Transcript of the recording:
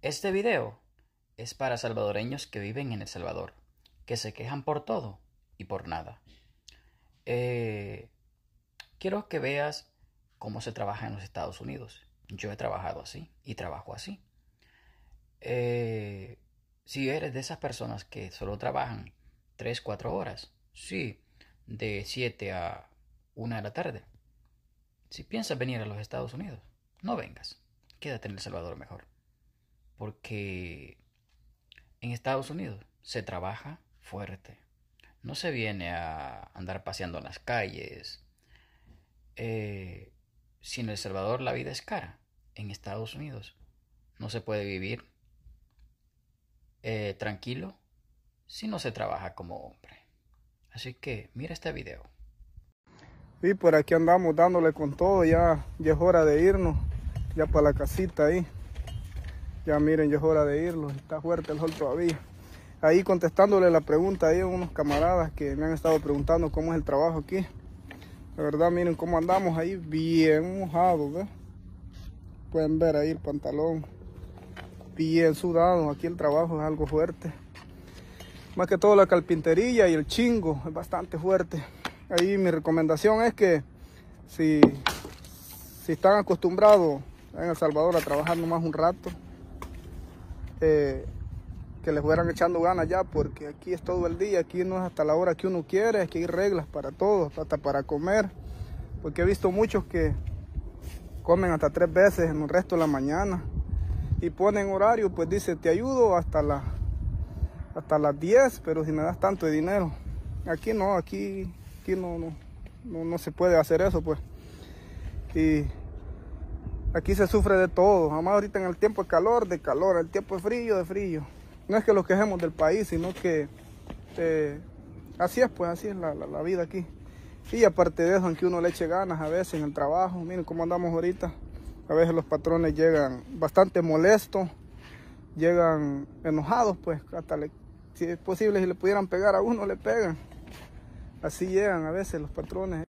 Este video es para salvadoreños que viven en El Salvador, que se quejan por todo y por nada. Eh, quiero que veas cómo se trabaja en los Estados Unidos. Yo he trabajado así y trabajo así. Eh, si eres de esas personas que solo trabajan 3, 4 horas, sí, de 7 a 1 de la tarde. Si piensas venir a los Estados Unidos, no vengas. Quédate en El Salvador mejor porque en Estados Unidos se trabaja fuerte. No se viene a andar paseando en las calles. Sin eh, si en El Salvador la vida es cara, en Estados Unidos no se puede vivir eh, tranquilo si no se trabaja como hombre. Así que mira este video. Y por aquí andamos dándole con todo, ya, ya es hora de irnos, ya para la casita ahí. Ya miren, ya es hora de irlos. Está fuerte el sol todavía. Ahí contestándole la pregunta ahí a unos camaradas que me han estado preguntando cómo es el trabajo aquí. La verdad, miren cómo andamos ahí, bien mojados, Pueden ver ahí el pantalón, bien sudado. Aquí el trabajo es algo fuerte. Más que todo la carpintería y el chingo es bastante fuerte. Ahí mi recomendación es que si, si están acostumbrados en El Salvador a trabajar nomás un rato, que les fueran echando ganas ya, porque aquí es todo el día, aquí no es hasta la hora que uno quiere, aquí hay reglas para todos, hasta para comer, porque he visto muchos que comen hasta tres veces en el resto de la mañana y ponen horario, pues dice, te ayudo hasta, la, hasta las 10, pero si me das tanto de dinero. Aquí no, aquí, aquí no, no, no, no se puede hacer eso, pues. Y Aquí se sufre de todo. Jamás ahorita en el tiempo de calor, de calor. El tiempo de frío, de frío. No es que los quejemos del país, sino que eh, así es, pues, así es la, vida aquí. Y aparte de eso, aunque uno le eche ganas a veces en el trabajo, miren cómo andamos ahorita. A veces los patrones llegan bastante molestos, llegan enojados, pues, hasta si es posible, si le pudieran pegar a uno, le pegan. Así llegan a veces los patrones.